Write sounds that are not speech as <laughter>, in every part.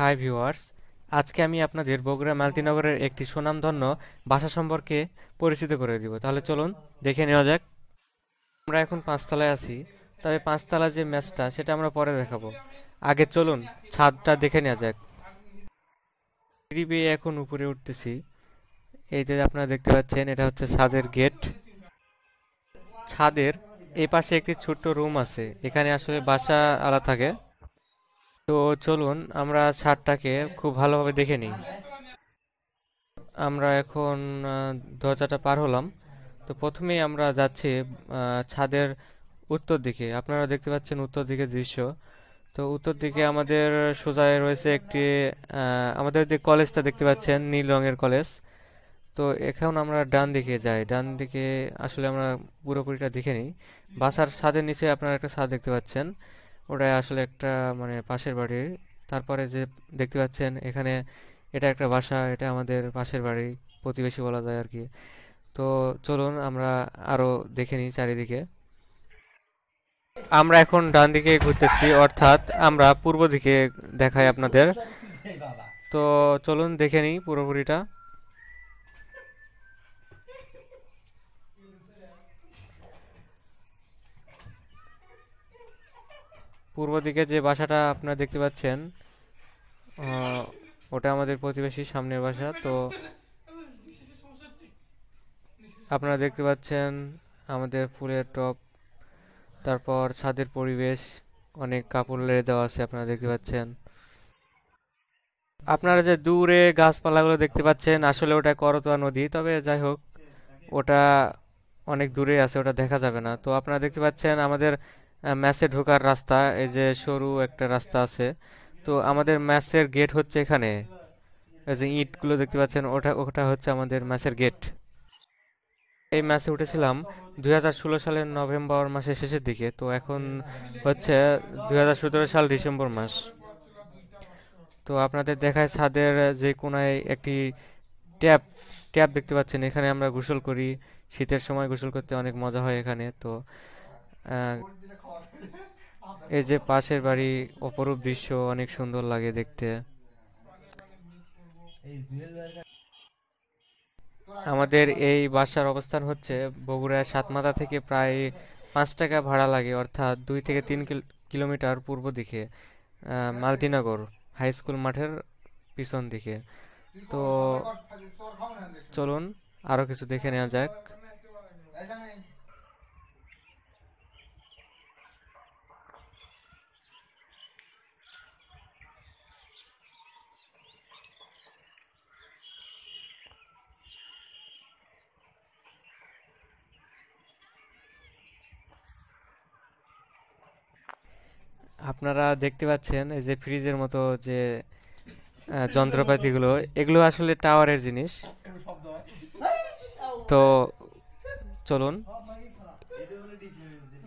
hi viewers আজকে আমি আপনাদের বগুড়া মালতিনগরের একটি সুনামধন্য বাসা সম্পর্কে পরিচিত করে দিব তাহলে চলুন দেখে নেওয়া যাক আমরা এখন পাঁচতলায় আছি তবে পাঁচতলা যে ম্যাচটা সেটা আমরা পরে দেখাবো আগে চলুন ছাদটা দেখে নেওয়া যাক সিঁড়ি বেয়ে এখন উপরে উঠতেছি এই যে আপনারা দেখতে পাচ্ছেন এটা হচ্ছে ছাদের গেট ছাদের এ পাশে একটি ছোট্ট রুম আছে এখানে আসলে বাসা আলা থাকে তো চলুন আমরা ছাদটাকে খুব ভালোভাবে দেখে নিই আমরা এখন দরজাটা পার হলাম তো প্রথমেই আমরা যাচ্ছি ছাদের উত্তর দিকে আপনারা দেখতে পাচ্ছেন উত্তর দিকে দৃশ্য তো উত্তর দিকে আমাদের সোজায় রয়েছে একটি আমাদের যে কলেজটা দেখতে পাচ্ছেন নীল রঙের কলেজ তো এখন আমরা ডান দিকে যাই ডান দিকে আসলে আমরা পুরোপুরিটা দেখে নিই বাসার ছাদের নিচে আপনারা একটা ছাদ দেখতে পাচ্ছেন ওটা আসলে একটা মানে পাশের বাড়ির তারপরে যে দেখতে পাচ্ছেন এখানে এটা একটা বাসা এটা আমাদের পাশের বাড়ি প্রতিবেশী বলা যায় আর কি তো চলুন আমরা আরও দেখে নিই চারিদিকে আমরা এখন ডান দিকে ঘুরতেছি অর্থাৎ আমরা পূর্ব দিকে দেখাই আপনাদের তো চলুন দেখে নিই পুরোপুরিটা পূর্ব দিকে যে বাসাটা আপনারা দেখতে পাচ্ছেন ওটা আমাদের প্রতিবেশীর সামনের বাসা তো আপনারা দেখতে পাচ্ছেন আমাদের ফুলের টপ তারপর ছাদের পরিবেশ অনেক কাপড় লেড়ে দেওয়া আছে আপনারা দেখতে পাচ্ছেন আপনারা যে দূরে গাছপালাগুলো দেখতে পাচ্ছেন আসলে ওটা করতোয়া নদী তবে যাই হোক ওটা অনেক দূরে আছে ওটা দেখা যাবে না তো আপনারা দেখতে পাচ্ছেন আমাদের ম্যাসে ঢোকার রাস্তা এই যে সরু একটা রাস্তা আছে তো আমাদের ম্যাচের গেট হচ্ছে এখানে এই যে ইটগুলো দেখতে পাচ্ছেন ওটা ওটা হচ্ছে আমাদের ম্যাচের গেট এই ম্যাচে উঠেছিলাম দুই সালের নভেম্বর মাসের শেষের দিকে তো এখন হচ্ছে দুই সাল ডিসেম্বর মাস তো আপনাদের দেখায় ছাদের যে কোনায় একটি ট্যাপ ট্যাপ দেখতে পাচ্ছেন এখানে আমরা গোসল করি শীতের সময় গোসল করতে অনেক মজা হয় এখানে তো <laughs> এই যে পাশের বাড়ি অপরূপ দৃশ্য অনেক সুন্দর লাগে দেখতে আমাদের এই বাসার অবস্থান হচ্ছে বগুড়ায় সাতমাথা থেকে প্রায় পাঁচ টাকা ভাড়া লাগে অর্থাৎ দুই থেকে তিন কিলোমিটার পূর্ব দিকে মালদিনগর হাই স্কুল মাঠের পিছন দিকে তো চলুন আরও কিছু দেখে নেওয়া যাক আপনারা দেখতে পাচ্ছেন এই যে ফ্রিজের মতো যে যন্ত্রপাতিগুলো এগুলো আসলে টাওয়ারের জিনিস তো চলুন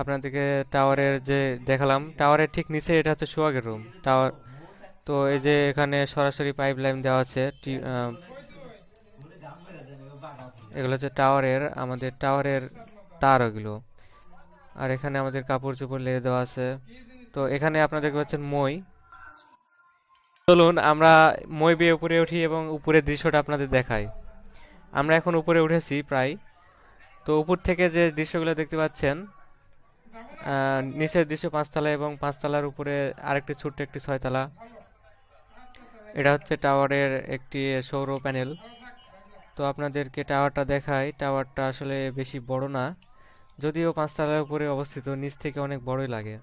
আপনাদেরকে টাওয়ারের যে দেখালাম টাওয়ারের ঠিক নিচে এটা হচ্ছে সুয়াগের রুম টাওয়ার তো এই যে এখানে সরাসরি পাইপ লাইন দেওয়া আছে এগুলো হচ্ছে টাওয়ারের আমাদের টাওয়ারের তার ওগুলো আর এখানে আমাদের কাপড় চোপড় লেগে দেওয়া আছে তো এখানে আপনারা দেখতে পাচ্ছেন মই চলুন আমরা মই বেয়ে উপরে উঠি এবং উপরের দৃশ্যটা আপনাদের দেখাই আমরা এখন উপরে উঠেছি প্রায় তো উপর থেকে যে দৃশ্যগুলো দেখতে পাচ্ছেন নিচের দৃশ্য পাঁচতলা এবং পাঁচতলার উপরে আরেকটি ছোট্ট একটি ছয়তলা এটা হচ্ছে টাওয়ারের একটি সৌর প্যানেল তো আপনাদেরকে টাওয়ারটা দেখাই টাওয়ারটা আসলে বেশি বড় না যদিও পাঁচতলার উপরে অবস্থিত নিচ থেকে অনেক বড়ই লাগে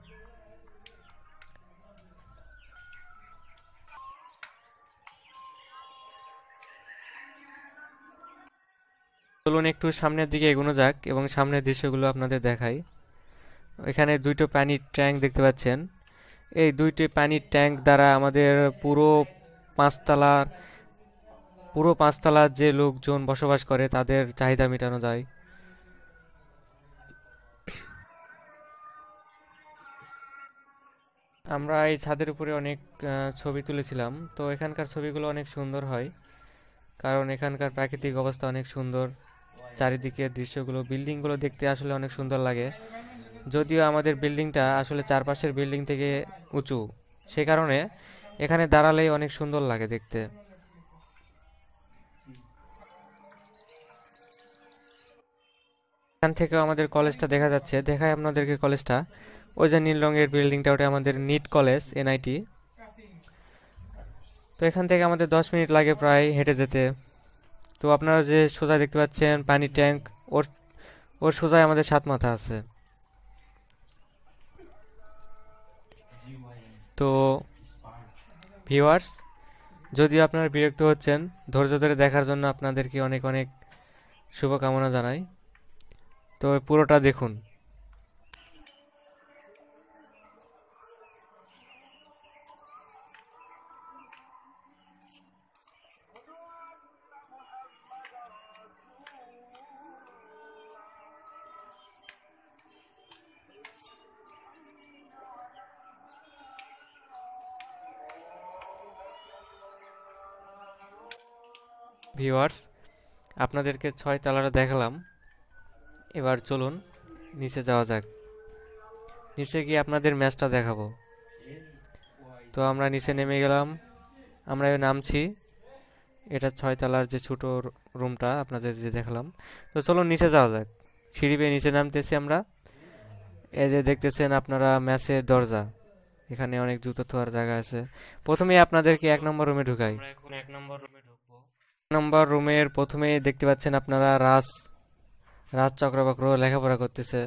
চলুন একটু সামনের দিকে এগোনো যাক এবং সামনের দৃশ্যগুলো আপনাদের দেখাই এখানে দুইটো পানির ট্যাঙ্ক দেখতে পাচ্ছেন এই দুইটি পানির ট্যাঙ্ক দ্বারা আমাদের পুরো পাঁচতলার পুরো পাঁচতলার যে লোকজন বসবাস করে তাদের চাহিদা মেটানো যায় আমরা এই ছাদের উপরে অনেক ছবি তুলেছিলাম তো এখানকার ছবিগুলো অনেক সুন্দর হয় কারণ এখানকার প্রাকৃতিক অবস্থা অনেক সুন্দর চারিদিকের দৃশ্যগুলো বিল্ডিংগুলো দেখতে আসলে অনেক সুন্দর লাগে যদিও আমাদের বিল্ডিংটা আসলে চারপাশের বিল্ডিং থেকে উঁচু সে কারণে এখানে দাঁড়ালেই অনেক সুন্দর লাগে দেখতে এখান থেকে আমাদের কলেজটা দেখা যাচ্ছে দেখায় আপনাদেরকে কলেজটা ওই যে নীল রঙের বিল্ডিংটা ওটা আমাদের নিট কলেজ এনআইটি তো এখান থেকে আমাদের দশ মিনিট লাগে প্রায় হেঁটে যেতে তো আপনারা যে সোজায় দেখতে পাচ্ছেন পানি ট্যাঙ্ক ওর ওর সোজায় আমাদের সাত মাথা আছে তো ভিওয়ার্স যদি আপনারা বিরক্ত হচ্ছেন ধৈর্য ধরে দেখার জন্য আপনাদেরকে অনেক অনেক শুভকামনা জানাই তো পুরোটা দেখুন ভিউয়ার্স আপনাদেরকে ছয় তালাটা দেখালাম এবার চলুন নিচে যাওয়া যাক নিচে গিয়ে আপনাদের ম্যাচটা দেখাবো তো আমরা নিচে নেমে গেলাম আমরা নামছি এটা ছয় তালার যে ছোটো রুমটা আপনাদের যে দেখালাম তো চলুন নিচে যাওয়া যাক সিঁড়ি পেয়ে নিচে নামতেছি আমরা এই যে দেখতেছেন আপনারা ম্যাচের দরজা এখানে অনেক জুতো থোয়ার জায়গা আছে প্রথমেই আপনাদেরকে এক নম্বর রুমে ঢুকাই এক নম্বর রুমে নম্বর রুমের প্রথমে দেখতে পাচ্ছেন আপনারা রাজ রাজ চক্রবাক্র লেখাপড়া করতেছে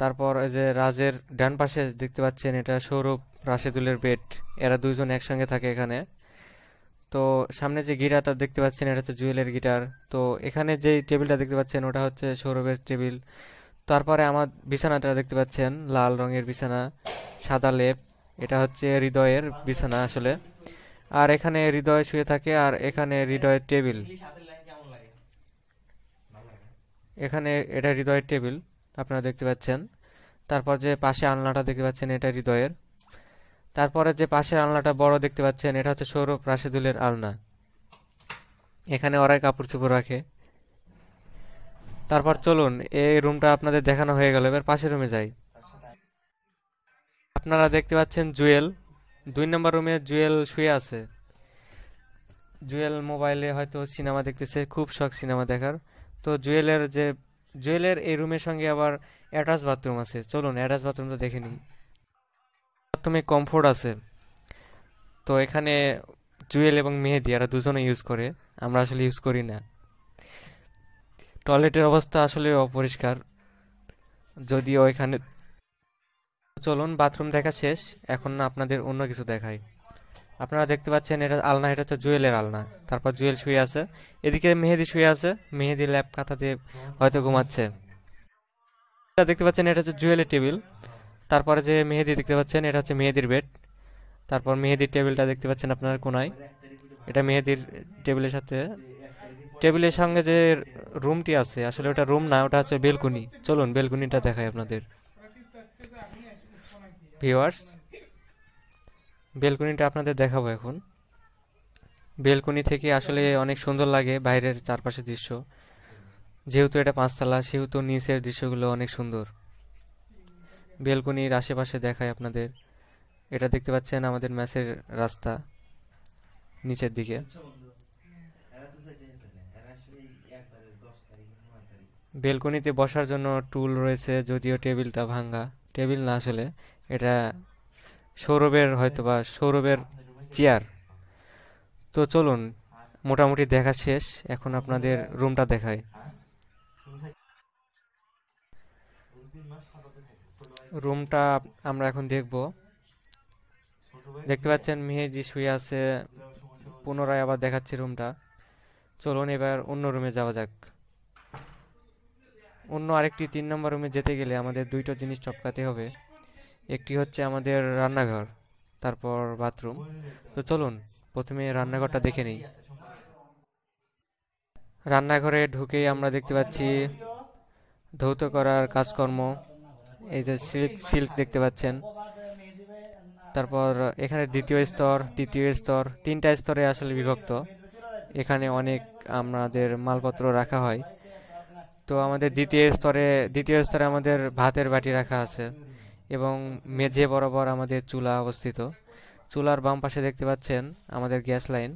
তারপর এই যে রাজের ডান পাশে দেখতে পাচ্ছেন এটা সৌরভ রাশেদুলের বেড এরা দুজন একসঙ্গে থাকে এখানে তো সামনে যে গিটারটা দেখতে পাচ্ছেন এটা হচ্ছে জুয়েলের গিটার তো এখানে যে টেবিলটা দেখতে পাচ্ছেন ওটা হচ্ছে সৌরভের টেবিল তারপরে আমার বিছানাটা দেখতে পাচ্ছেন লাল রঙের বিছানা সাদা লেপ এটা হচ্ছে হৃদয়ের বিছানা আসলে আর এখানে হৃদয় শুয়ে থাকে আর এখানে হৃদয়ের টেবিল এখানে এটা হৃদয়ের টেবিল আপনারা দেখতে পাচ্ছেন তারপর যে পাশে আলনাটা দেখতে পাচ্ছেন এটা হৃদয়ের তারপরে যে পাশের আলনাটা বড় দেখতে পাচ্ছেন এটা হচ্ছে সৌরভ রাশেদুলের আলনা এখানে ওরাই কাপড় চোপড় রাখে তারপর চলুন এই রুমটা আপনাদের দেখানো হয়ে গেল এবার পাশের রুমে যাই আপনারা দেখতে পাচ্ছেন জুয়েল দুই নম্বর রুমে জুয়েল শুয়ে আছে জুয়েল মোবাইলে হয়তো সিনেমা দেখতেছে খুব শখ সিনেমা দেখার তো জুয়েলের যে জুয়েলের এই রুমের সঙ্গে আবার অ্যাটাচ বাথরুম আছে চলুন অ্যাটাচ বাথরুম তো দেখে নিই বাথরুমে কমফোর্ট আছে তো এখানে জুয়েল এবং মেহেদি এরা দুজনে ইউজ করে আমরা আসলে ইউজ করি না টয়লেটের অবস্থা আসলে অপরিষ্কার যদিও এখানে চলুন বাথরুম দেখা শেষ এখন আপনাদের অন্য কিছু দেখাই আপনারা দেখতে পাচ্ছেন এটা আলনা এটা হচ্ছে জুয়েলের আলনা তারপর জুয়েল শুয়ে আছে এদিকে মেহেদি শুয়ে আছে মেহেদি ল্যাপ কাঁথা দিয়ে হয়তো ঘুমাচ্ছে এটা দেখতে পাচ্ছেন এটা হচ্ছে জুয়েলের টেবিল তারপরে যে মেহেদি দেখতে পাচ্ছেন এটা হচ্ছে মেহেদির বেড তারপর মেহেদির টেবিলটা দেখতে পাচ্ছেন আপনার কোনায় এটা মেহেদির টেবিলের সাথে টেবিলের সঙ্গে যে রুমটি আছে আসলে ওটা রুম না ওটা হচ্ছে বেলকুনি চলুন বেলকুনিটা দেখাই আপনাদের ভিওয়ার্স বেলকনিটা আপনাদের দেখাবো এখন বেলকনি থেকে আসলে অনেক সুন্দর লাগে বাইরের চারপাশের দৃশ্য যেহেতু এটা পাঁচতলা সেহেতু নিচের দৃশ্যগুলো অনেক সুন্দর বেলকনির আশেপাশে দেখায় আপনাদের এটা দেখতে পাচ্ছেন আমাদের ম্যাচের রাস্তা নিচের দিকে বেলকনিতে বসার জন্য টুল রয়েছে যদিও টেবিলটা ভাঙ্গা টেবিল না আসলে এটা সৌরভের হয়তো বা সৌরভের চেয়ার তো চলুন মোটামুটি দেখা শেষ এখন আপনাদের রুমটা দেখায় রুমটা আমরা এখন দেখব দেখতে পাচ্ছেন মেহেজি শুয়ে আছে পুনরায় আবার দেখাচ্ছে রুমটা চলুন এবার অন্য রুমে যাওয়া যাক অন্য আরেকটি তিন নম্বর রুমে যেতে গেলে আমাদের দুইটা জিনিস টপকাতে হবে একটি হচ্ছে আমাদের রান্নাঘর তারপর বাথরুম তো চলুন প্রথমে রান্নাঘরটা দেখে নিই রান্নাঘরে ঢুকেই আমরা দেখতে পাচ্ছি ধৌত করার কাজকর্ম এই যে সিল্ক সিল্ক দেখতে পাচ্ছেন তারপর এখানে দ্বিতীয় স্তর তৃতীয় স্তর তিনটা স্তরে আসলে বিভক্ত এখানে অনেক আমাদের মালপত্র রাখা হয় তো আমাদের দ্বিতীয় স্তরে দ্বিতীয় স্তরে আমাদের ভাতের বাটি রাখা আছে এবং মেঝে বরাবর আমাদের চুলা অবস্থিত চুলার বাম পাশে দেখতে পাচ্ছেন আমাদের গ্যাস লাইন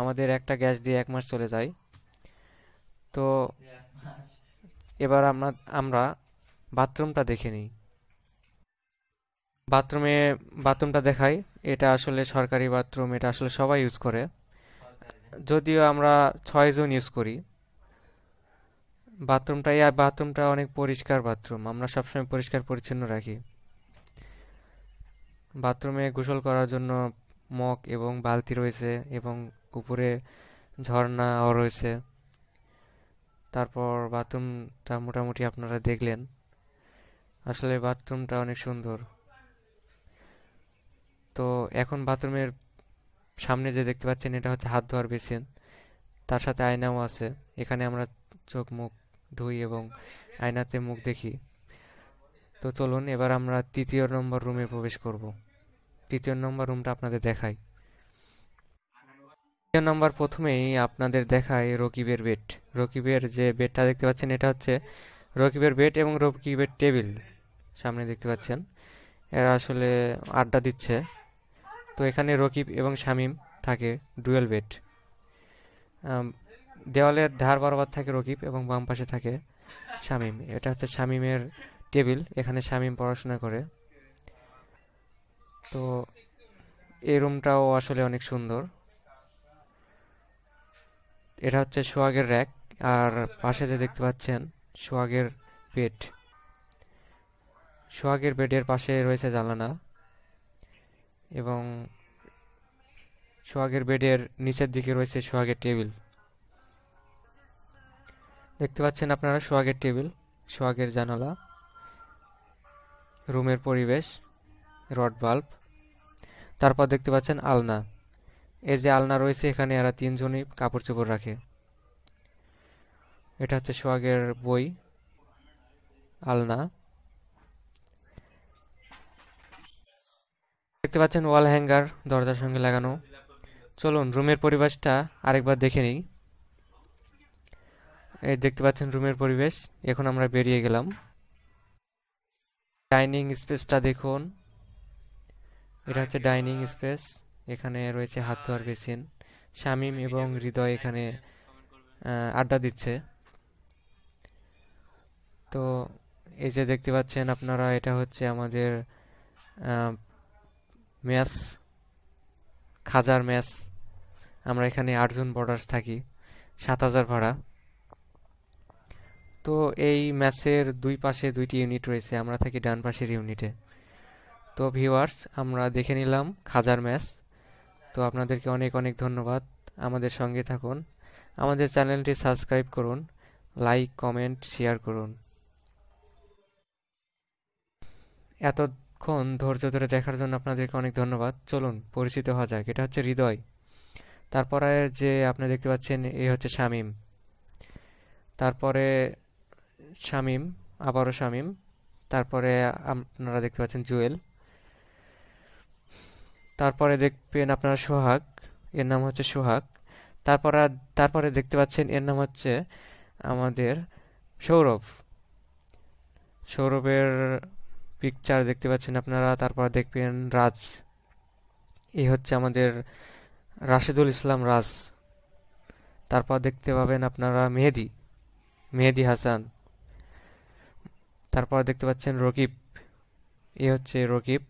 আমাদের একটা গ্যাস দিয়ে এক মাস চলে যায় তো এবার আমরা আমরা বাথরুমটা দেখে নিই বাথরুমে বাথরুমটা দেখাই এটা আসলে সরকারি বাথরুম এটা আসলে সবাই ইউজ করে যদিও আমরা ছয়জন ইউজ করি বাথরুমটা এই বাথরুমটা অনেক পরিষ্কার বাথরুম আমরা সবসময় পরিষ্কার পরিচ্ছন্ন রাখি বাথরুমে গোসল করার জন্য মগ এবং বালতি রয়েছে এবং উপরে ঝর্ণাও রয়েছে তারপর বাথরুমটা মোটামুটি আপনারা দেখলেন আসলে বাথরুমটা অনেক সুন্দর তো এখন বাথরুমের সামনে যে দেখতে পাচ্ছেন এটা হচ্ছে হাত ধোয়ার বেসিন তার সাথে আয়নাও আছে এখানে আমরা চোখ মুখ ধুই এবং আয়নাতে মুখ দেখি তো চলুন এবার আমরা তৃতীয় নম্বর রুমে প্রবেশ করব তৃতীয় নম্বর রুমটা আপনাদের দেখাই তৃতীয় নম্বর প্রথমেই আপনাদের দেখায় রকিবের বেড রকিবের যে বেডটা দেখতে পাচ্ছেন এটা হচ্ছে রকিবের বেড এবং রকিবের টেবিল সামনে দেখতে পাচ্ছেন এরা আসলে আড্ডা দিচ্ছে তো এখানে রকিব এবং শামিম থাকে ডুয়েল বেড দেওয়ালের ধার বরাবর থাকে রকিব এবং বাম পাশে থাকে শামিম এটা হচ্ছে শামিমের টেবিল এখানে শামিম পড়াশোনা করে তো এই রুমটাও আসলে অনেক সুন্দর এটা হচ্ছে সোহাগের র্যাক আর পাশে যে দেখতে পাচ্ছেন সোয়াগের বেড সোহাগের বেডের পাশে রয়েছে জানালা এবং সোহাগের বেডের নিচের দিকে রয়েছে সোয়াগের টেবিল দেখতে পাচ্ছেন আপনারা সোহাগের টেবিল সোহাগের জানালা রুমের পরিবেশ রড বাল্ব তারপর দেখতে পাচ্ছেন আলনা এই যে আলনা রয়েছে এখানে এরা তিনজনই কাপড় চোপড় রাখে এটা হচ্ছে সোহাগের বই আলনা দেখতে পাচ্ছেন ওয়াল হ্যাঙ্গার দরজার সঙ্গে লাগানো চলুন রুমের পরিবেশটা আরেকবার দেখে নিই এই দেখতে পাচ্ছেন রুমের পরিবেশ এখন আমরা বেরিয়ে গেলাম ডাইনিং স্পেসটা দেখুন এটা হচ্ছে ডাইনিং স্পেস এখানে রয়েছে হাত ধোয়ার বেসিন শামিম এবং হৃদয় এখানে আড্ডা দিচ্ছে তো এই যে দেখতে পাচ্ছেন আপনারা এটা হচ্ছে আমাদের ম্যাস খাজার ম্যাস আমরা এখানে আটজন বর্ডার্স থাকি সাত হাজার ভাড়া তো এই ম্যাচের দুই পাশে দুইটি ইউনিট রয়েছে আমরা থাকি ডান পাশের ইউনিটে তো ভিউয়ার্স আমরা দেখে নিলাম খাজার ম্যাচ তো আপনাদেরকে অনেক অনেক ধন্যবাদ আমাদের সঙ্গে থাকুন আমাদের চ্যানেলটি সাবস্ক্রাইব করুন লাইক কমেন্ট শেয়ার করুন এতক্ষণ ধৈর্য ধরে দেখার জন্য আপনাদেরকে অনেক ধন্যবাদ চলুন পরিচিত হওয়া যাক এটা হচ্ছে হৃদয় তারপরে যে আপনি দেখতে পাচ্ছেন এ হচ্ছে শামীম তারপরে শামিম আবারও শামিম তারপরে আপনারা দেখতে পাচ্ছেন জুয়েল তারপরে দেখবেন আপনারা সোহাগ এর নাম হচ্ছে সোহাগ তারপর তারপরে দেখতে পাচ্ছেন এর নাম হচ্ছে আমাদের সৌরভ সৌরভের পিকচার দেখতে পাচ্ছেন আপনারা তারপর দেখবেন রাজ এই হচ্ছে আমাদের রাশেদুল ইসলাম রাজ তারপর দেখতে পাবেন আপনারা মেহেদি মেহেদি হাসান তারপর দেখতে পাচ্ছেন রকিব এ হচ্ছে রকিব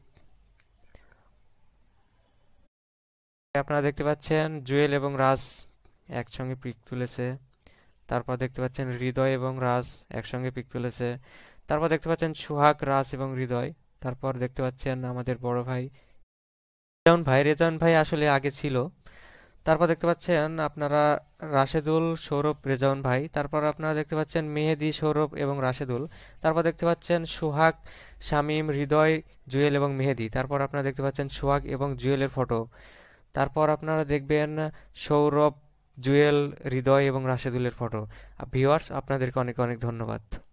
আপনারা দেখতে পাচ্ছেন জুয়েল এবং রাজ একসঙ্গে পিক তুলেছে তারপর দেখতে পাচ্ছেন হৃদয় এবং রাজ একসঙ্গে পিক তুলেছে তারপর দেখতে পাচ্ছেন সুহাগ রাজ এবং হৃদয় তারপর দেখতে পাচ্ছেন আমাদের বড় ভাই রেজাউন ভাই রেজাউন ভাই আসলে আগে ছিল তারপর দেখতে পাচ্ছেন আপনারা রাশেদুল সৌরভ রেজাউন ভাই তারপর আপনারা দেখতে পাচ্ছেন মেহেদি সৌরভ এবং রাশেদুল তারপর দেখতে পাচ্ছেন সোহাগ শামীম হৃদয় জুয়েল এবং মেহেদি তারপর আপনারা দেখতে পাচ্ছেন সোহাগ এবং জুয়েলের ফটো তারপর আপনারা দেখবেন সৌরভ জুয়েল হৃদয় এবং রাশেদুলের ফটো ভিওয়ার্স আপনাদেরকে অনেক অনেক ধন্যবাদ